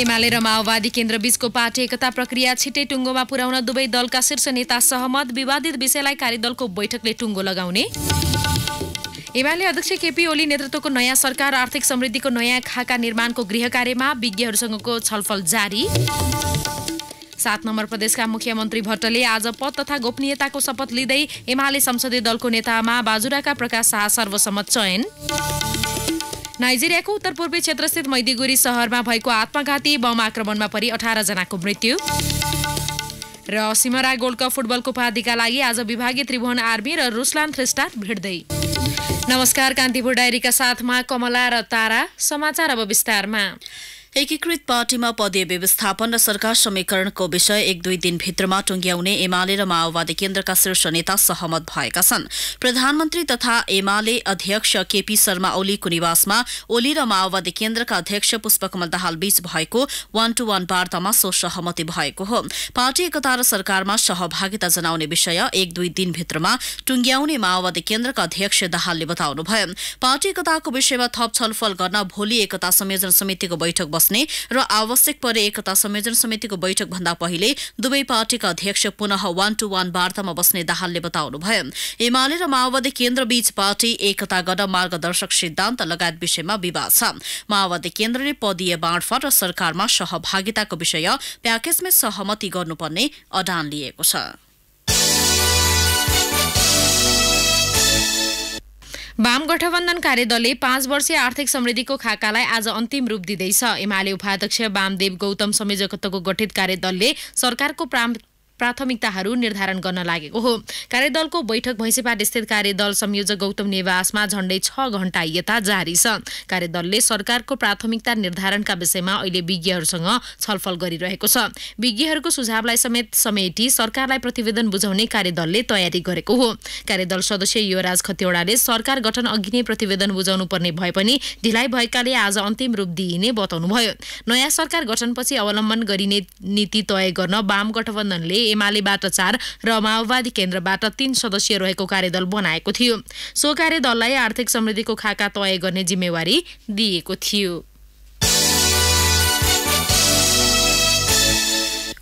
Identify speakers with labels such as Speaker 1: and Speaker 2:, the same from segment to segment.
Speaker 1: एमाले र माओवादी केन्द्रबीचको पार्टी एकता प्रक्रिया छिटै टुङ्गोमा पुर्याउन दुवै दलका शीर्ष नेता सहमत विवादित विषयलाई कार्यदलको बैठकले टुङ्गो लगाउने एमाले अध्यक्ष केपी ओली नेतृत्वको नयाँ सरकार आर्थिक समृद्धिको नयाँ खाका निर्माणको गृह कार्यमा विज्ञहरूसँगको छलफल जारी सात नम्बर प्रदेशका मुख्यमन्त्री भट्टले आज पद तथा गोपनीयताको शपथ लिँदै एमाले संसदीय दलको नेतामा बाजुराका प्रकाश शाह सर्वसम्मत चयन नाइजेरियाको उत्तर पूर्वी क्षेत्रस्थित मैदिगुरी सहरमा भएको आत्मघाती बम आक्रमणमा परि जनाको मृत्यु र सिमरा गोल्ड कप फुटबलको उपाधिका लागि आज विभागीय त्रिभुवन आर्मी र रुसलान थ्रिस्टार भेट्दै नमस्कार कान्तिपुर डायरीका साथमा कमला र तारा समाचार अब विस्तारमा
Speaker 2: एकीकृत पार्टीमा पदीय व्यवस्थापन र सरकार समीकरणको विषय एक दुई दिनभित्रमा टुङ्ग्याउने एमाले र माओवादी केन्द्रका शीर्ष नेता सहमत भएका छन् प्रधानमन्त्री तथा एमाले अध्यक्ष केपी शर्मा ओलीको निवासमा ओली र माओवादी केन्द्रका अध्यक्ष पुष्पकमल दाहाल बीच भएको वान टू वान वार्तामा सो सहमति भएको हो पार्टी एकता र सरकारमा सहभागिता जनाउने विषय एक दुई दिनभित्रमा टुङ्ग्याउने माओवादी केन्द्रका अध्यक्ष दाहालले बताउनुभयो पार्टी एकताको विषयमा थप छलफल गर्न भोलि एकता संयोजन समितिको बैठक बस्ने र आवश्यक परे एकता संयोजन समितिको बैठकभन्दा पहिले दुवै पार्टीका अध्यक्ष पुनः वान टू वान वार्तामा बस्ने दाहालले बताउनुभयो एमाले र माओवादी केन्द्रबीच पार्टी एकता गर्न मार्गदर्शक सिद्धान्त लगायत विषयमा विवाद छ माओवादी केन्द्रले पदीय बाँडफाँड र सरकारमा सहभागिताको विषय प्याकेजमै सहमति गर्नुपर्ने अडान लिएको छ
Speaker 1: वाम गठबन्धन कार्यदलले पाँच वर्षीय आर्थिक समृद्धिको खाकालाई आज अन्तिम रूप दिँदैछ एमाले उपाध्यक्ष वामदेव गौतम संयोजकत्वको गठित कार्यदलले सरकारको प्राथमिकताहरू निर्धारण गर्न लागेको हो कार्यदलको बैठक भैँसेपाट स्थित कार्यदल संयोजक गौतम निवासमा झण्डै छ घण्टा यता जारी छ कार्यदलले सरकारको प्राथमिकता निर्धारणका विषयमा अहिले विज्ञहरूसँग छलफल गरिरहेको छ विज्ञहरूको सुझावलाई समेत समेटी सरकारलाई प्रतिवेदन बुझाउने कार्यदलले तयारी गरेको हो कार्यदल सदस्य युवराज खतिवड़ाले सरकार गठन अघि नै प्रतिवेदन बुझाउनु पर्ने भए पनि ढिलाइ भएकाले आज अन्तिम रूप दिइने बताउनुभयो नयाँ सरकार गठनपछि अवलम्बन गरिने नीति तय गर्न वाम गठबन्धनले एमालेबाट चार र माओवादी केन्द्रबाट तीन सदस्य रहेको कार्यदल बनाएको थियो सो कार्यदललाई आर्थिक समृद्धिको खाका तय गर्ने जिम्मेवारी दिएको थियो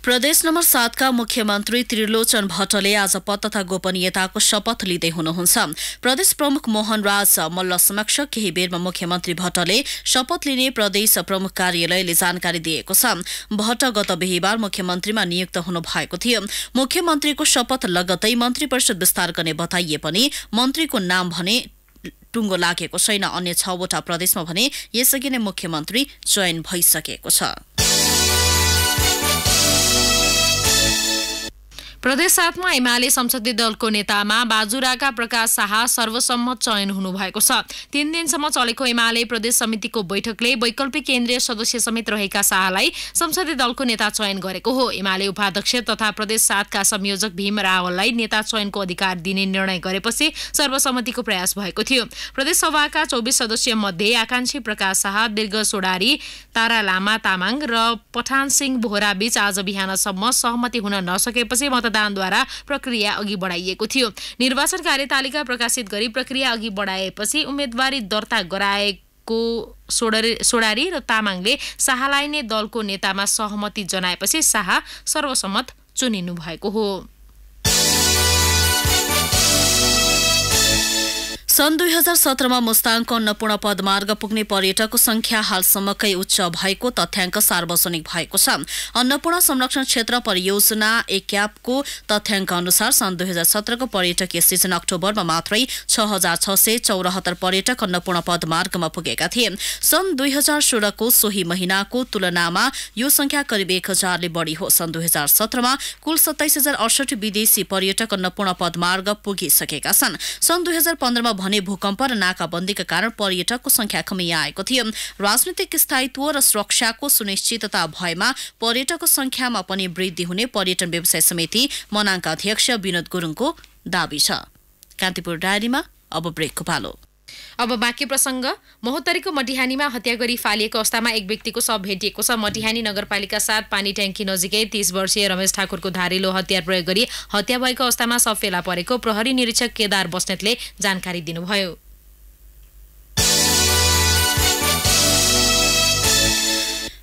Speaker 2: प्रदेश नम्बर सातका मुख्यमन्त्री त्रिलोचन भट्टले आज पद तथा गोपनीयताको शपथ लिँदै हुनुहुन्छ प्रदेश प्रमुख मोहन राज मल्ल समक्ष केही बेरमा मुख्यमन्त्री भट्टले शपथ लिने प्रदेश प्रमुख कार्यालयले जानकारी दिएको छ भट्ट गत बिहिबार मुख्यमन्त्रीमा नियुक्त हुनु भएको थियो मुख्यमन्त्रीको शपथ लगतै मन्त्री परिषद विस्तार गर्ने बताइए पनि मन्त्रीको नाम भने टुङ्गो लागेको छैन अन्य छवटा प्रदेशमा भने यसअघि नै मुख्यमन्त्री चयन भइसकेको छ प्रदेश
Speaker 1: सातमा एमाले संसदीय दलको नेतामा बाजुराका प्रकाश शाह सर्वसम्मत चयन हुनुभएको छ तीन दिनसम्म चलेको एमाले प्रदेश समितिको बैठकले वैकल्पिक केन्द्रीय सदस्य समेत रहेका शाहलाई संसदीय दलको नेता चयन गरेको हो एमाले उपाध्यक्ष तथा प्रदेश सातका संयोजक भीम रावललाई नेता चयनको अधिकार दिने निर्णय गरेपछि सर्वसम्मतिको प्रयास भएको थियो प्रदेश सभाका चौबिस सदस्य मध्ये आकांक्षी प्रकाश शाह दीर्घ सोडारी तारा लामा तामाङ र पठान सिंह बोहराबीच आज बिहानसम्म सहमति हुन नसकेपछि मत प्रदानद्वारा प्रक्रिया अघि बढाइएको थियो निर्वाचन कार्यतालिका प्रकाशित गरी प्रक्रिया अघि बढाएपछि उम्मेदवारी दर्ता गराएको सोडरी सोडारी र तामाङले शाहलाई नै दलको नेतामा सहमति जनाएपछि शाह सर्वसम्मत चुनिनु भएको हो
Speaker 2: सन् दुई हजार सत्रमा मुस्ताङको अन्नपूर्ण पदमार्ग पुग्ने पर्यटकको संख्या हालसम्मकै उच्च भएको तथ्याङ्क सार्वजनिक भएको छ अन्नपूर्ण संरक्षण क्षेत्र परियोजना एक्यापको तथ्याङ्क अनुसार सन् दुई हजार सत्रको पर्यटकीय सिजन अक्टोबरमा मात्रै छ हजार छ सय चौरात्तर पर्यटक अन्नपूर्ण पदमार्गमा पुगेका थिए सन् दुई हजार सोह्रको सोही महिनाको तुलनामा यो संख्या करिब एक हजारले बढी हो सन् दुई हजार सत्रमा कुल सत्ताइस हजार अडसठी विदेशी पर्यटक अन्नपूर्ण पदमार्ग पुगिसकेका छन् सन् दुई हजार पन्ध्रमा भने भूकम्प र नाकाबन्दीका कारण पर्यटकको संख्या कमिआएको थियो राजनीतिक स्थायित्व र सुरक्षाको सुनिश्चितता भएमा पर्यटकको संख्यामा पनि वृद्धि हुने पर्यटन व्यवसाय समिति मनाङका अध्यक्ष विनोद गुरुङको दावी छ कान्तिपुर डायरीमा अब ब्रेकको पालो
Speaker 1: अब बाँकी प्रसङ्ग महोत्तरीको मटिहानीमा हत्या गरी फालिएको अवस्थामा एक व्यक्तिको शव भेटिएको छ मटिहानी नगरपालिका साथ पानी ट्याङ्की नजिकै तीस वर्षीय रमेश ठाकुरको धारिलो हतियार प्रयोग गरी हत्या भएको अवस्थामा शव फेला परेको प्रहरी निरीक्षक केदार बस्नेतले जानकारी दिनुभयो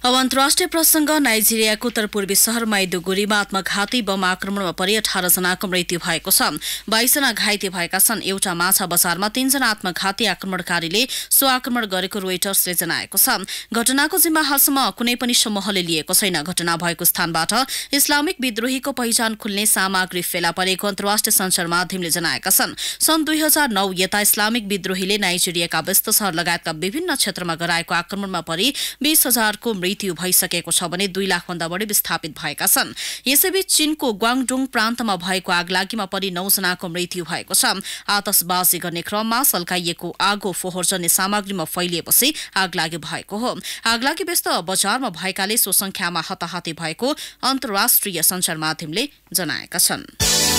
Speaker 2: अब अन्तर्राष्ट्रिय प्रसङ्ग नाइजेरियाको उत्तर पूर्वी सहर माइदुगुरीमा आत्मघाती बम आक्रमणमा परि अठारजनाको मृत्यु भएको छ बाइसजना घाइते भएका छन् एउटा माछा बजारमा तीनजना आत्मघाती आक्रमणकारीले सो आक्रमण गरेको रोइटर्सले जनाएको छ घटनाको जिम्मा हालसम्म कुनै पनि समूहले लिएको छैन घटना भएको स्थानबाट इस्लामिक विद्रोहीको पहिचान खुल्ने सामग्री फेला परेको अन्तर्राष्ट्रिय सञ्चार माध्यमले जनाएका छन् सन् दुई हजार नौ यता इस्लामिक विद्रोहीले नाइजेरियाका व्यस्त शहर लगायतका विभिन्न क्षेत्रमा गराएको आक्रमणमा परि बीस हजारको मृत्यु भइसकेको छ भने दुई लाखभन्दा बढी विस्थापित भएका छन् यसैबीच चीनको ग्वाङडुङ प्रान्तमा भएको आगलागीमा पनि नौजनाको मृत्यु भएको छ आतसबाजी गर्ने क्रममा सल्काइएको आगो फोहोर जन्ने सामग्रीमा फैलिएपछि आगलागी भएको हो आगलागी व्यस्त बजारमा भएकाले सो संख्यामा हताहती भएको अन्तर्राष्ट्रिय सञ्चार माध्यमले जनाएका छन्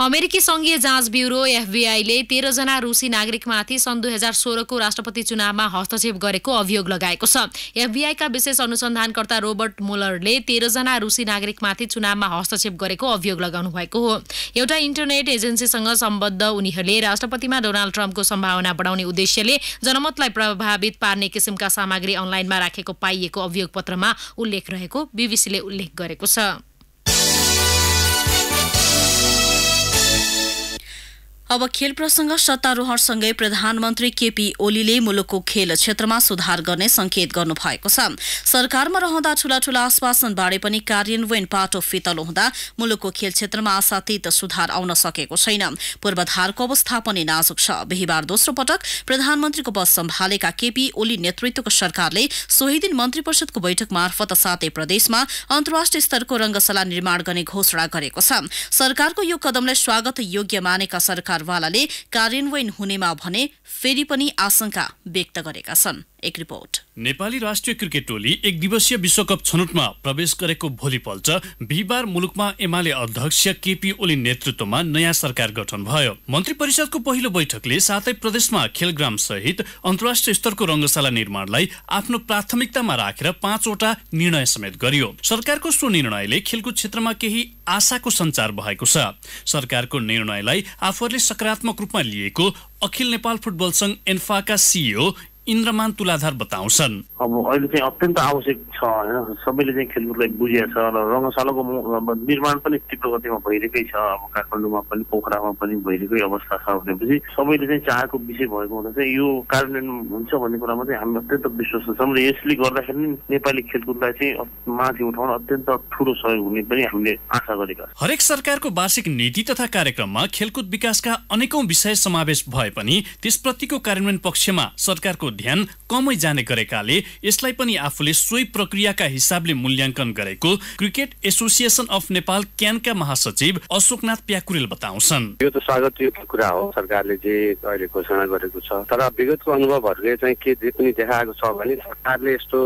Speaker 2: अमेरिकी संघीय
Speaker 1: जाँच ब्युरो एफबीआईले तेह्रजना रुसी नागरिकमाथि सन् दुई हजार सोह्रको राष्ट्रपति चुनावमा हस्तक्षेप गरेको अभियोग लगाएको छ एफबीआईका विशेष अनुसन्धानकर्ता रोबर्ट मोलरले तेह्रजना रुसी नागरिकमाथि चुनावमा हस्तक्षेप गरेको अभियोग लगाउनु भएको हो एउटा इन्टरनेट एजेन्सीसँग सम्बद्ध उनीहरूले राष्ट्रपतिमा डोनाल्ड ट्रम्पको सम्भावना बढाउने उद्देश्यले जनमतलाई प्रभावित पार्ने किसिमका सामग्री अनलाइनमा राखेको पाइएको अभियोग पत्रमा उल्लेख रहेको बीबीसीले उल्लेख
Speaker 2: गरेको छ अब खेल प्रसङ्ग सत्तारोहणसँगै प्रधानमन्त्री केपी ओलीले मुलुकको खेल क्षेत्रमा सुधार गर्ने संकेत गर्नुभएको छ सरकारमा रहँदा ठूला ठूला आश्वासनबारे पनि कार्यान्वयन पाटो फितलो हुँदा मुलुकको खेल क्षेत्रमा आशातीत सुधार आउन सकेको छैन पूर्वाधारको अवस्था पनि नाजुक छ बिहिबार दोस्रो पटक प्रधानमन्त्रीको पद सम्हालेका केपी ओली नेतृत्वको सरकारले सोही दिन मन्त्री परिषदको बैठक मार्फत सातै प्रदेशमा अन्तर्राष्ट्रिय स्तरको रंगशाला निर्माण गर्ने घोषणा गरेको छ सरकारको यो कदमलाई स्वागत योग्य मानेका सरकार नेकरवालाले कार्यान्वयन हुनेमा भने फेरि पनि आशंका व्यक्त गरेका छन् एक रिपोर्ट
Speaker 3: नेपाली राष्ट्रिय क्रिकेट टोली एक दिवसीय विश्वकप छनौटमा प्रवेश गरेको भोलिपल्ट बिहिबार मुलुकमा एमाले अध्यक्ष केपी ओली नेतृत्वमा नयाँ सरकार गठन भयो मन्त्री परिषदको पहिलो बैठकले सातै प्रदेशमा खेलग्राम सहित अन्तर्राष्ट्रिय स्तरको रङ्गशाला निर्माणलाई आफ्नो प्राथमिकतामा राखेर पाँचवटा निर्णय समेत गरियो सरकारको सो निर्णयले खेलकुद क्षेत्रमा केही आशाको सञ्चार भएको छ सरकारको निर्णयलाई आफूहरूले सकारात्मक रूपमा लिएको अखिल नेपाल फुटबल सङ्घ एन्फाका सिइओ इन्द्रमान तुलाधार बताउँछन् अब अहिले चाहिँ अत्यन्त आवश्यक छ होइन सबैले चाहिँ खेलकुदलाई बुझिया छ र रङ्गशालाको निर्माण पनि तीव्र गतिमा भइरहेकै छ अब काठमाडौँमा पनि पोखरामा पनि भइरहेकै अवस्था छ भनेपछि सबैले चाहिँ चाहेको विषय भएको हुँदा चाहिँ यो कार्यान्वयन हुन्छ भन्ने कुरामा चाहिँ हामी अत्यन्त विश्वस्त छौँ र यसले गर्दाखेरि नेपाली खेलकुदलाई चाहिँ माथि उठाउन अत्यन्त ठुलो सहयोग हुने पनि हामीले आशा गरेका छौँ हरेक सरकारको वार्षिक नीति तथा कार्यक्रममा खेलकुद विकासका अनेकौँ विषय समावेश भए पनि त्यसप्रतिको कार्यान्वयन पक्षमा सरकारको ध्यान कमै जाने गरेकाले यसलाई पनि आफूले सोही प्रक्रियाका हिसाबले मूल्याङ्कन गरेको क्रिकेट एसोसिएसन अफ नेपाल क्यानका महासचिव अशोकनाथ प्याकुरेल बताउँछन् यो त स्वागत कुरा हो सरकारले जे अहिले घोषणा गरेको छ तर विगतको अनुभवहरूले चाहिँ के जे पनि देखाएको छ भने सरकारले यस्तो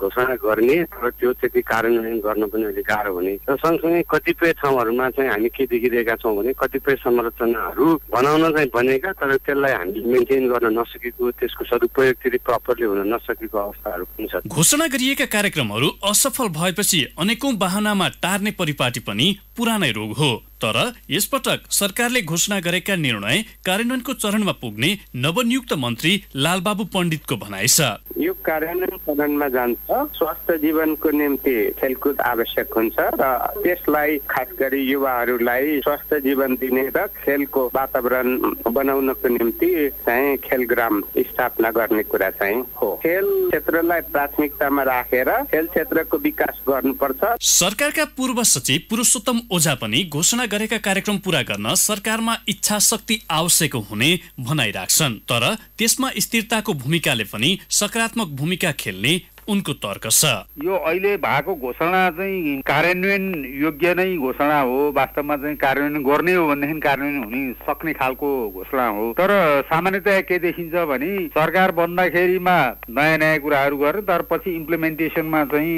Speaker 3: घोषणा गर्ने र त्यो त्यति कार्यान्वयन गर्न पनि अलिक गाह्रो हुने र सँगसँगै कतिपय ठाउँहरूमा चाहिँ हामी के देखिरहेका छौँ भने कतिपय संरचनाहरू बनाउन चाहिँ बनेका तर त्यसलाई हामीले मेन्टेन गर्न नसकेको त्यसको सदुपयोग फेरि प्रपरली हुन नसकेको अवस्थाहरू पनि छ घोषणा गरिएका कार्यक्रमहरू असफल भएपछि अनेकौं वाहनामा टार्ने परिपाटी पनि पुरानै रोग हो तर यसपटक सरकारले घोषणा गरेका निर्णय कार्यान्वयनको चरणमा पुग्ने नवनियुक्त मन्त्री लालबाबु पण्डितको भनाइ छ यो कार्यान्वयन चरणमा जान्छ स्वास्थ्य जीवनको निम्ति खेलकुद आवश्यक हुन्छ र त्यसलाई खास गरी युवाहरूलाई स्वास्थ्य जीवन दिने र खेलको वातावरण बनाउनको निम्ति चाहिँ खेलग्राम स्थापना गर्ने कुरा चाहिँ हो खेल क्षेत्रलाई प्राथमिकतामा राखेर खेल क्षेत्रको विकास गर्नुपर्छ सरकारका पूर्व सचिव पुरुषोत्तम ओझा पनि घोषणा गरेका कार्यक्रम पूरा गर्न सरकारमा इच्छा शक्ति आवश्यक हुने भनाइ राख्छन् तर त्यसमा स्थिरताको भूमिकाले पनि सकारात्मक भूमिका खेल्ने उनको तर्क छ यो अहिले भएको घोषणा चाहिँ कार्यान्वयन योग्य नै घोषणा हो वास्तवमा चाहिँ कार्यान्वयन गर्ने हो भनेदेखि कार्यान्वयन हुने सक्ने खालको घोषणा हो तर सामान्यतया के देखिन्छ भने सरकार बन्दाखेरिमा नयाँ नयाँ कुराहरू गर्यो तर पछि इम्प्लिमेन्टेसनमा चाहिँ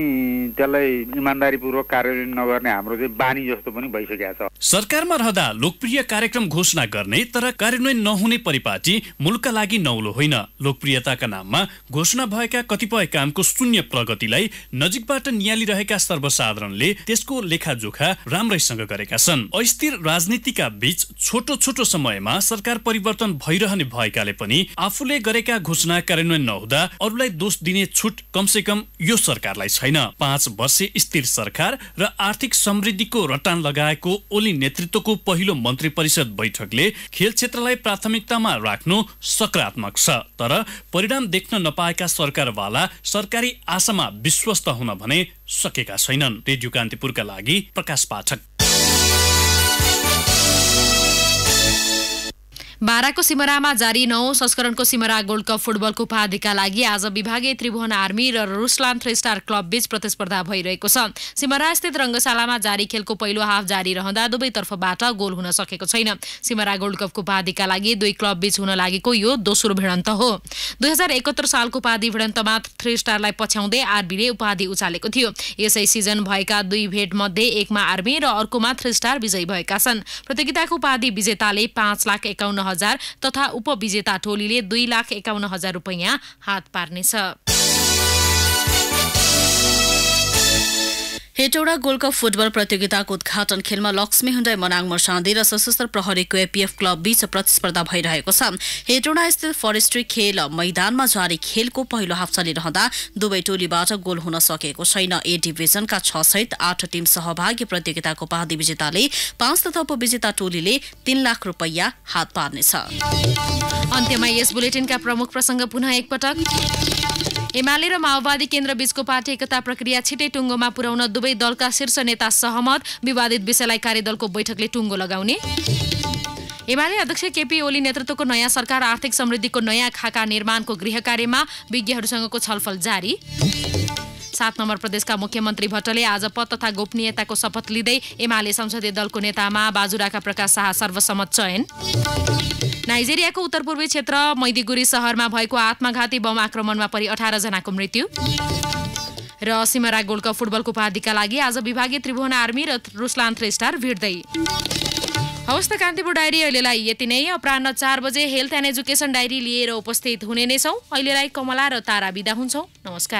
Speaker 3: त्यसलाई इमान्दारीपूर्वक कार्यान्वयन नगर्ने हाम्रो चाहिँ बानी जस्तो पनि भइसकेको छ सरकारमा रहदा लोकप्रिय कार्यक्रम घोषणा गर्ने तर कार्यान्वयन नहुने परिपाटी मुलुकका लागि नौलो होइन लोकप्रियताका नाममा घोषणा भएका कतिपय कामको शून्य प्रगतिलाई नजिकबाट नियालिरहेका सर्वसाधारणले त्यसको लेखाजोखा राम्रैसँग गरेका छन् अस्थिर राजनीतिका बीच छोटो छोटो समयमा सरकार परिवर्तन भइरहने भएकाले पनि आफूले गरेका घोषणा कार्यान्वयन नहुँदा अरूलाई दोष दिने छुट कमसे कम यो सरकारलाई छैन पाँच वर्षे स्थिर सरकार र आर्थिक समृद्धिको रटान लगाएको ओली नेतृत्वको पहिलो मन्त्री परिषद बैठकले खेल क्षेत्रलाई प्राथमिकतामा राख्नु सकारात्मक छ तर परिणाम देख्न नपाएका सरकारवाला सरकारी सरकारी आशामा विश्वस्त हुन भने सकेका छैनन् रेडियो कान्तिपुरका लागि प्रकाश पाठक
Speaker 1: बाह्रको सिमरामा जारी नौ संस्करणको सिमरा गोल्ड कप फुटबलको उपाधिका लागि आज विभागीय त्रिभुवन आर्मी र रुसलान थ्री स्टार क्लब बीच प्रतिस्पर्धा भइरहेको छ स्थित रङ्गशालामा जारी खेलको पहिलो हाफ जारी रहँदा दुवैतर्फबाट गोल हुन सकेको छैन सिमरा गोल्ड कपको उपाधिका लागि दुई क्लब बीच हुन लागेको यो दोस्रो भिडन्त हो दुई हजार एकहत्तर सालको उपाधि भिडन्तमा थ्री स्टारलाई पछ्याउँदै आर्मीले उपाधि उचालेको थियो यसै सिजन भएका दुई भेटमध्ये एकमा आर्मी र अर्कोमा थ्री स्टार विजयी भएका छन् प्रतियोगिताको उपाधि विजेताले पाँच लाख एकाउन्न हजार तथा उपविजेता टोलीले दुई लाख एकाउन्न हजार रुपियाँ हात पार्नेछ
Speaker 2: हेटौडा गोल्ड कप फुटबल प्रतियोगिताको उद्घाटन खेलमा लक्ष्मी हुँदै मनाङ मर्सान्दी र सशस्त्र प्रहरीको एपिएफ क्लब बीच प्रतिस्पर्धा भइरहेको छ हेटौडा स्थित फरेस्ट्री खेल मैदानमा जारी खेलको पहिलो हाफ चलिरहँदा दुवै टोलीबाट गोल हुन सकेको छैन ए डिभिजनका छ सहित आठ टिम सहभागी प्रतियोगिताको विजेताले पाँच तथा उपविजेता टोलीले तीन लाख रुपियाँ हात पार्नेछ अन्त्यमा यस बुलेटिनका प्रमुख प्रसङ्ग पुनः एकपटक
Speaker 1: एमाले र माओवादी केन्द्र बीचको पार्टी एकता प्रक्रिया छिटै टुङ्गोमा पुर्याउन दुवै दुवै दलका शीर्ष नेता सहमत विवादित विषयलाई कार्यदलको बैठकले टुङ्गो लगाउने एमाले अध्यक्ष केपी ओली नेतृत्वको नयाँ सरकार आर्थिक समृद्धिको नयाँ खाका निर्माणको गृह कार्यमा विज्ञहरूसँगको छलफल जारी सात नम्बर प्रदेशका मुख्यमन्त्री भट्टले आज पद तथा गोपनीयताको शपथ लिँदै एमाले संसदीय दलको नेतामा बाजुराका प्रकाश शाह सर्वसम्मत चयन नाइजेरियाको उत्तरपूर्वी क्षेत्र मैदिगुरी सहरमा भएको आत्मघाती बम आक्रमणमा परि जनाको मृत्यु र सिमरा गोल्ड कप फुटबलको उपाधिका लागि आज विभागीय त्रिभुवन आर्मी र रुसलान थ्री स्टार भिड्दै हवस् त कान्तिपुर डायरी अहिलेलाई यति नै अपराह चार बजे हेल्थ एन्ड एजुकेसन डायरी लिएर उपस्थित हुने नै छौँ अहिलेलाई कमला र तारा बिदा हुन्छौँ नमस्कार